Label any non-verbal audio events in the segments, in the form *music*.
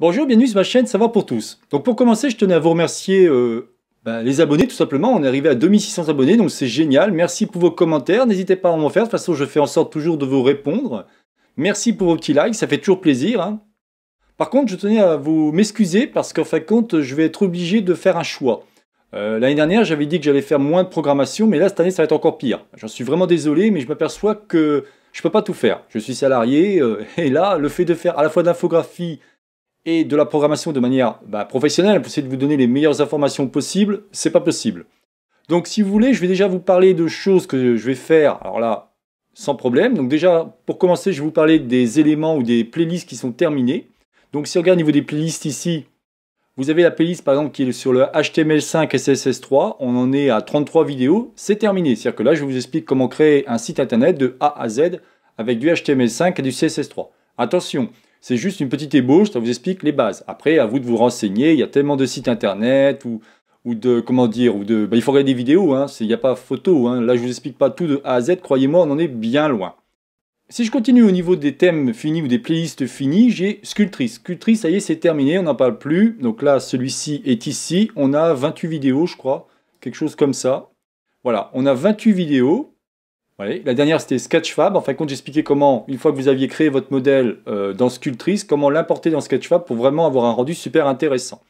Bonjour, bienvenue sur ma chaîne Savoir pour tous. Donc pour commencer, je tenais à vous remercier euh, bah, les abonnés tout simplement. On est arrivé à 2600 abonnés, donc c'est génial. Merci pour vos commentaires, n'hésitez pas à en faire. De toute façon, je fais en sorte toujours de vous répondre. Merci pour vos petits likes, ça fait toujours plaisir. Hein. Par contre, je tenais à vous m'excuser parce qu'en fin de compte, je vais être obligé de faire un choix. Euh, l'année dernière, j'avais dit que j'allais faire moins de programmation, mais là, cette année, ça va être encore pire. J'en suis vraiment désolé, mais je m'aperçois que je ne peux pas tout faire. Je suis salarié, euh, *laughs* et là, le fait de faire à la fois d'infographie, et de la programmation de manière bah, professionnelle, pour essayer de vous donner les meilleures informations possibles, c'est pas possible. Donc si vous voulez, je vais déjà vous parler de choses que je vais faire, alors là, sans problème. Donc déjà, pour commencer, je vais vous parler des éléments ou des playlists qui sont terminées. Donc si on regarde au niveau des playlists ici, vous avez la playlist par exemple qui est sur le HTML5 et css 3 on en est à 33 vidéos, c'est terminé. C'est-à-dire que là, je vous explique comment créer un site internet de A à Z avec du HTML5 et du CSS3. Attention, c'est juste une petite ébauche, ça vous explique les bases. Après, à vous de vous renseigner, il y a tellement de sites internet ou, de, comment dire, ou de, bah, il faut regarder des vidéos, hein, il n'y a pas photo, hein. là je vous explique pas tout de A à Z, croyez-moi, on en est bien loin. Si je continue au niveau des thèmes finis ou des playlists finies, j'ai Sculptrice. Sculptrice, ça y est, c'est terminé, on n'en parle plus. Donc là, celui-ci est ici. On a 28 vidéos, je crois, quelque chose comme ça. Voilà, on a 28 vidéos. La dernière, c'était Sketchfab. En fin de compte, j'expliquais comment, une fois que vous aviez créé votre modèle euh, dans Sculptrice, comment l'importer dans Sketchfab pour vraiment avoir un rendu super intéressant.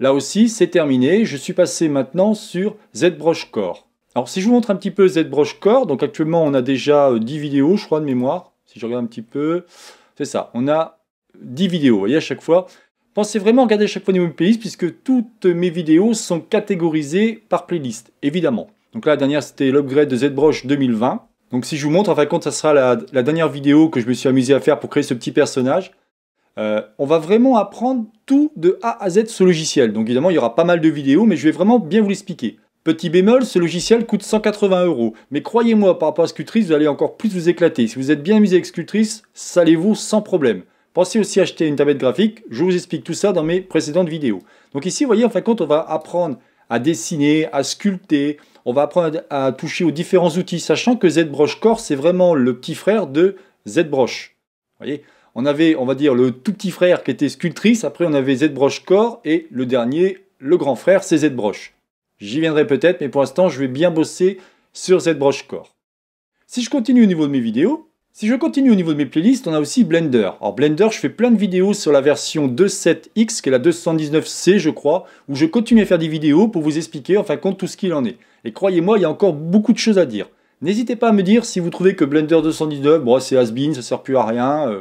Là aussi, c'est terminé. Je suis passé maintenant sur ZBrush Core. Alors, si je vous montre un petit peu ZBrush Core, donc actuellement, on a déjà 10 euh, vidéos, je crois, de mémoire. Si je regarde un petit peu, c'est ça. On a 10 vidéos, vous voyez, à chaque fois. Pensez vraiment à regarder à chaque fois une playlist, playlists, puisque toutes mes vidéos sont catégorisées par playlist, évidemment. Donc là, la dernière, c'était l'upgrade de ZBrush 2020. Donc si je vous montre, en fin de compte, ça sera la, dernière vidéo que je me suis amusé à faire pour créer ce petit personnage. Euh, on va vraiment apprendre tout de A à Z ce logiciel. Donc évidemment, il y aura pas mal de vidéos, mais je vais vraiment bien vous l'expliquer. Petit bémol, ce logiciel coûte 180 euros. Mais croyez-moi, par rapport à Sculptrice, vous allez encore plus vous éclater. Si vous êtes bien amusé avec Sculptrice, salez-vous sans problème. Pensez aussi à acheter une tablette graphique, je vous explique tout ça dans mes précédentes vidéos. Donc ici, vous voyez, en fin de compte, on va apprendre à dessiner, à sculpter. On va apprendre à toucher aux différents outils, sachant que ZBrush Core, c'est vraiment le petit frère de ZBrush. Vous voyez On avait, on va dire, le tout petit frère qui était Sculptrice, après on avait ZBrush Core, et le dernier, le grand frère, c'est ZBrush. J'y viendrai peut-être, mais pour l'instant, je vais bien bosser sur ZBrush Core. Si je continue au niveau de mes vidéos, si je continue au niveau de mes playlists, on a aussi Blender. Alors Blender, je fais plein de vidéos sur la version 2.7x, qui est la 219C je crois, où je continue à faire des vidéos pour vous expliquer en fin de compte tout ce qu'il en est. Et croyez-moi, il y a encore beaucoup de choses à dire. N'hésitez pas à me dire si vous trouvez que Blender 219, c'est has-been, ça sert plus à rien. Euh.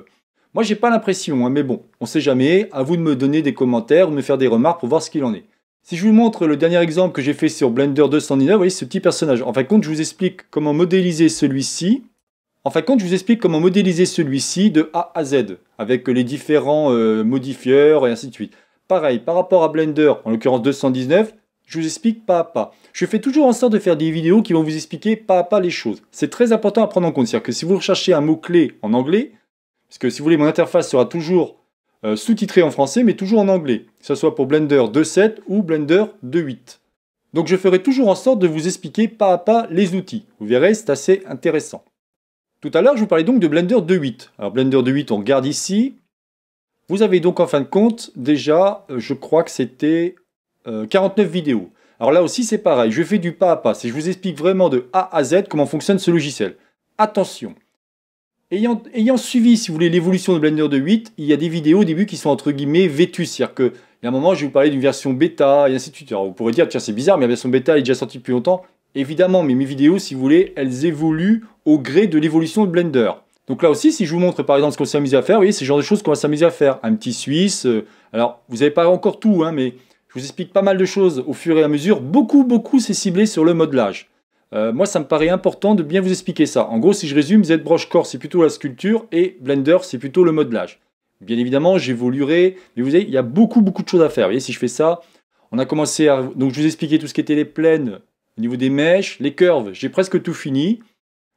Moi, j'ai pas l'impression, hein, mais bon, on sait jamais. À vous de me donner des commentaires ou de me faire des remarques pour voir ce qu'il en est. Si je vous montre le dernier exemple que j'ai fait sur Blender 219, vous voyez ce petit personnage. En fin de compte, je vous explique comment modéliser celui-ci en fin de compte, je vous explique comment modéliser celui-ci de A à Z, avec les différents euh, modifieurs et ainsi de suite. Pareil, par rapport à Blender, en l'occurrence 219, je vous explique pas à pas. Je fais toujours en sorte de faire des vidéos qui vont vous expliquer pas à pas les choses. C'est très important à prendre en compte. C'est-à-dire que si vous recherchez un mot-clé en anglais, parce que si vous voulez, mon interface sera toujours euh, sous-titrée en français, mais toujours en anglais, que ce soit pour Blender 2.7 ou Blender 2.8. Donc je ferai toujours en sorte de vous expliquer pas à pas les outils. Vous verrez, c'est assez intéressant. Tout à l'heure, je vous parlais donc de Blender 2.8. Alors Blender 2.8, on regarde ici. Vous avez donc en fin de compte déjà, euh, je crois que c'était 49 euh, vidéos. Alors là aussi, c'est pareil. Je fais du pas à pas. je vous explique vraiment de A à Z comment fonctionne ce logiciel. Attention. Ayant, suivi, si vous voulez, l'évolution de Blender 2.8, il y a des vidéos au début qui sont entre guillemets vêtues. C'est-à-dire qu'il y a un moment, je vais vous parler d'une version bêta et ainsi de suite. Alors vous pourrez dire, tiens, c'est bizarre, mais la version bêta est déjà sortie depuis longtemps. Évidemment, mais mes vidéos, si vous voulez, elles évoluent au gré de l'évolution de Blender. Donc là aussi, si je vous montre par exemple ce qu'on s'est amusé à faire, vous voyez, c'est le genre de choses qu'on va s'amuser à faire. Un petit Suisse, euh, alors vous n'avez pas encore tout, hein, mais je vous explique pas mal de choses au fur et à mesure. Beaucoup, beaucoup, c'est ciblé sur le modelage. Euh, moi, ça me paraît important de bien vous expliquer ça. En gros, si je résume, ZBrush Core, c'est plutôt la sculpture et Blender, c'est plutôt le modelage. Bien évidemment, j'évoluerai, mais vous voyez, il y a beaucoup, beaucoup de choses à faire. Vous voyez, si je fais ça, on a commencé à... Donc, je vous expliquais tout ce qui était les plaines, au niveau des mèches, les curves, j'ai presque tout fini.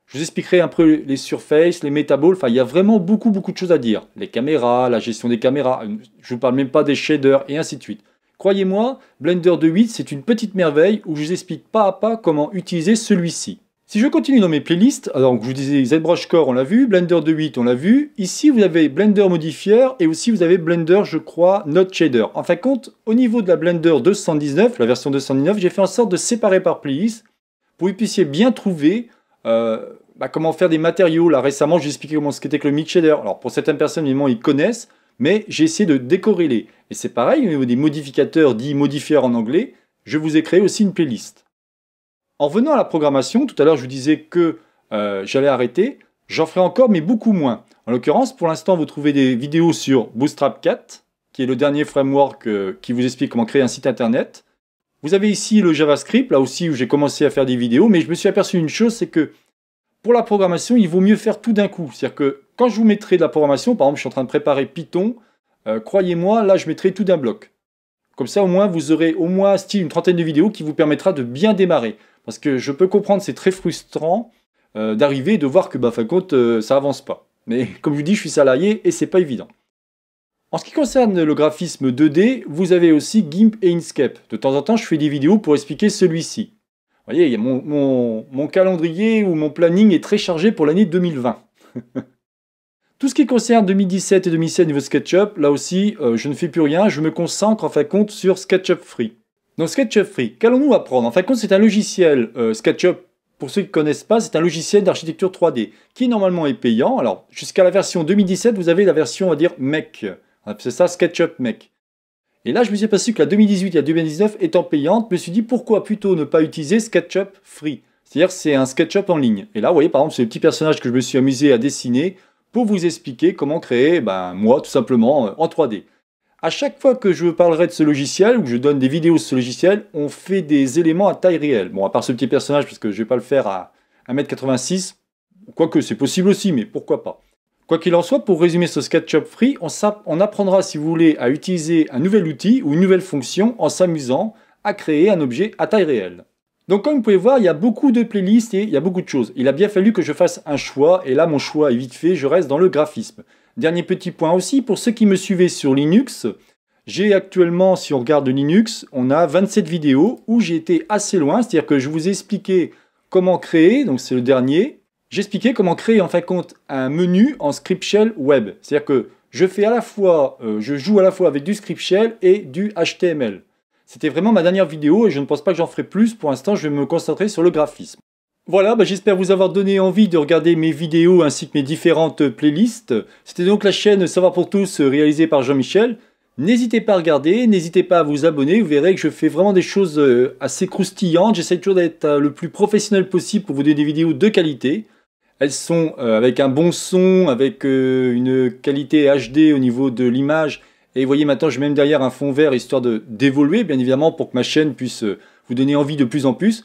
Je vous expliquerai un peu les surfaces, les métaboles, enfin il y a vraiment beaucoup beaucoup de choses à dire. Les caméras, la gestion des caméras, euh, je ne vous parle même pas des shaders et ainsi de suite. Croyez-moi, Blender 2.8 c'est une petite merveille où je vous explique pas à pas comment utiliser celui-ci. Si je continue dans mes playlists, alors ah, je vous disais ZBrush Core, on l'a vu, Blender 2.8, on l'a vu. Ici, vous avez Blender Modifier et aussi vous avez Blender, je crois, Node Shader. En fin de compte, au niveau de la Blender 219, la version 219, j'ai fait en sorte de séparer par playlist pour que vous puissiez bien trouver euh, bah, comment faire des matériaux. Là, récemment, j'ai expliqué comment ce qu'était le mid shader. Alors, pour certaines personnes, évidemment, ils connaissent, mais j'ai essayé de décorréler. Et c'est pareil, au niveau des modificateurs dits modifiers en anglais, je vous ai créé aussi une playlist. En venant à la programmation, tout à l'heure je vous disais que euh, j'allais arrêter, j'en ferai encore mais beaucoup moins. En l'occurrence, pour l'instant, vous trouvez des vidéos sur Bootstrap 4, qui est le dernier framework euh, qui vous explique comment créer un site internet. Vous avez ici le JavaScript, là aussi où j'ai commencé à faire des vidéos, mais je me suis aperçu une chose, c'est que pour la programmation, il vaut mieux faire tout d'un coup. C'est-à-dire que quand je vous mettrai de la programmation, par exemple, je suis en train de préparer Python, euh, croyez-moi, là, je mettrai tout d'un bloc. Comme ça, au moins, vous aurez au moins style une trentaine de vidéos qui vous permettra de bien démarrer. Parce que je peux comprendre, c'est très frustrant euh, d'arriver et de voir que bah, euh, ça avance pas. Mais *laughs* comme je vous dis, je suis salarié et c'est pas évident. En ce qui concerne le graphisme 2D, vous avez aussi GIMP et Inkscape. De temps en temps, je fais des vidéos pour expliquer celui-ci. Vous voyez, mon, mon, mon calendrier ou mon planning est très chargé pour l'année 2020. *laughs* Tout ce qui concerne 2017 et 2017 niveau SketchUp, là aussi, euh, je ne fais plus rien, je me concentre en fin de compte sur SketchUp Free. Donc SketchUp Free, qu'allons-nous apprendre En fin de compte, c'est un logiciel euh, SketchUp. Pour ceux qui ne connaissent pas, c'est un logiciel d'architecture 3D qui normalement est payant. Alors, jusqu'à la version 2017, vous avez la version, on va dire, mec. Ah, c'est ça, SketchUp mec. Et là, je me suis aperçu que la 2018 et la 2019 étant payantes, je me suis dit pourquoi plutôt ne pas utiliser SketchUp Free C'est-à-dire, c'est un SketchUp en ligne. Et là, vous voyez, par exemple, c'est le petit personnage que je me suis amusé à dessiner pour vous expliquer comment créer, ben, moi, tout simplement, euh, en 3D. À chaque fois que je parlerai de ce logiciel ou que je donne des vidéos sur ce logiciel, on fait des éléments à taille réelle. Bon, à part ce petit personnage, parce que je ne vais pas le faire à 1m86, quoique c'est possible aussi, mais pourquoi pas. Quoi qu'il en soit, pour résumer ce SketchUp Free, on, on apprendra, si vous voulez, à utiliser un nouvel outil ou une nouvelle fonction en s'amusant à créer un objet à taille réelle. Donc comme vous pouvez voir, il y a beaucoup de playlists et il y a beaucoup de choses. Il a bien fallu que je fasse un choix, et là mon choix est vite fait, je reste dans le graphisme. Dernier petit point aussi, pour ceux qui me suivaient sur Linux, j'ai actuellement, si on regarde Linux, on a 27 vidéos où j'ai été assez loin, c'est-à-dire que je vous ai expliqué comment créer, donc c'est le dernier, j'expliquais comment créer en fin de compte un menu en script shell web. C'est-à-dire que je fais à la fois, euh, je joue à la fois avec du script shell et du HTML. C'était vraiment ma dernière vidéo et je ne pense pas que j'en ferai plus. Pour l'instant, je vais me concentrer sur le graphisme. Voilà, bah, j'espère vous avoir donné envie de regarder mes vidéos ainsi que mes différentes playlists. C'était donc la chaîne Savoir pour tous réalisée par Jean-Michel. N'hésitez pas à regarder, n'hésitez pas à vous abonner, vous verrez que je fais vraiment des choses euh, assez croustillantes. J'essaie toujours d'être euh, le plus professionnel possible pour vous donner des vidéos de qualité. Elles sont euh, avec un bon son, avec une qualité HD au niveau de l'image. Et vous voyez maintenant, je mets même derrière un fond vert histoire d'évoluer, bien évidemment, pour que ma chaîne puisse vous donner envie de plus en plus.